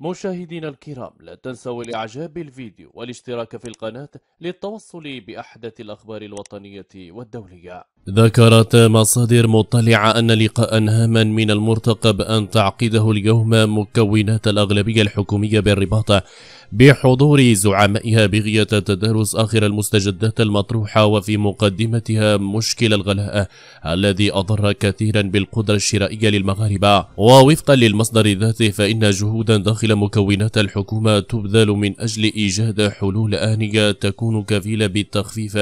مشاهدينا الكرام لا تنسوا الإعجاب بالفيديو والاشتراك في القناة للتوصل بأحدث الأخبار الوطنية والدولية ذكرت مصادر مطلعة أن لقاء هاما من المرتقب أن تعقده اليوم مكونات الأغلبية الحكومية بالرباط بحضور زعمائها بغية تدارس آخر المستجدات المطروحة وفي مقدمتها مشكل الغلاء الذي أضر كثيرا بالقدرة الشرائية للمغاربة ووفقا للمصدر ذاته فإن جهودا داخل مكونات الحكومة تبذل من أجل إيجاد حلول آنية تكون كفيلة بالتخفيف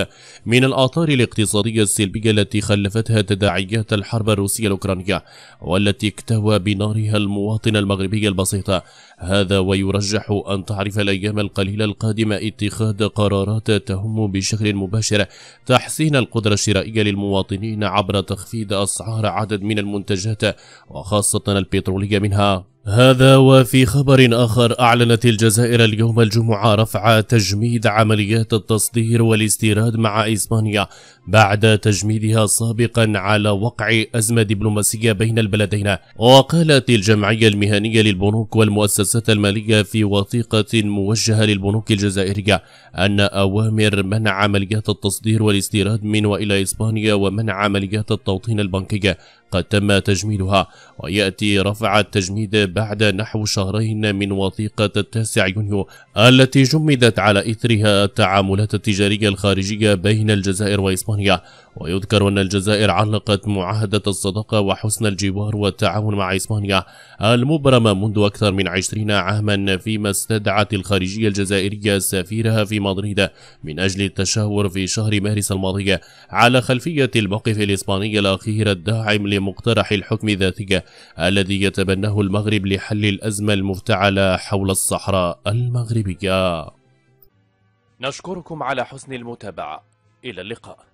من الآثار الاقتصادية السلبية التي خلفتها تداعيات الحرب الروسية الأوكرانية والتي اكتوى بنارها المواطن المغربي البسيط هذا ويرجح أن تعرف الأيام القليلة القادمة اتخاذ قرارات تهم بشكل مباشر تحسين القدرة الشرائية للمواطنين عبر تخفيض أسعار عدد من المنتجات وخاصة البترولية منها هذا وفي خبر آخر أعلنت الجزائر اليوم الجمعة رفع تجميد عمليات التصدير والاستيراد مع إسبانيا بعد تجميدها سابقا على وقع أزمة دبلوماسية بين البلدين وقالت الجمعية المهنية للبنوك والمؤسسات المالية في وثيقة موجهة للبنوك الجزائرية أن أوامر منع عمليات التصدير والاستيراد من وإلى إسبانيا ومنع عمليات التوطين البنكية قد تم تجميدها ويأتي رفع التجميد بعد نحو شهرين من وثيقة التاسع يونيو التي جمدت على إثرها التعاملات التجارية الخارجية بين الجزائر وإسبانيا ويذكر أن الجزائر علقت معاهدة الصداقة وحسن الجوار والتعاون مع إسبانيا المبرمة منذ أكثر من عشرين عاما فيما استدعت الخارجية الجزائرية سفيرها في مدريد من أجل التشاور في شهر مارس الماضي على خلفية الموقف الإسباني الأخير الداعم لمقترح الحكم الذاتي الذي يتبناه المغرب لحل الأزمة المفتعلة حول الصحراء المغربية نشكركم على حسن المتابعة إلى اللقاء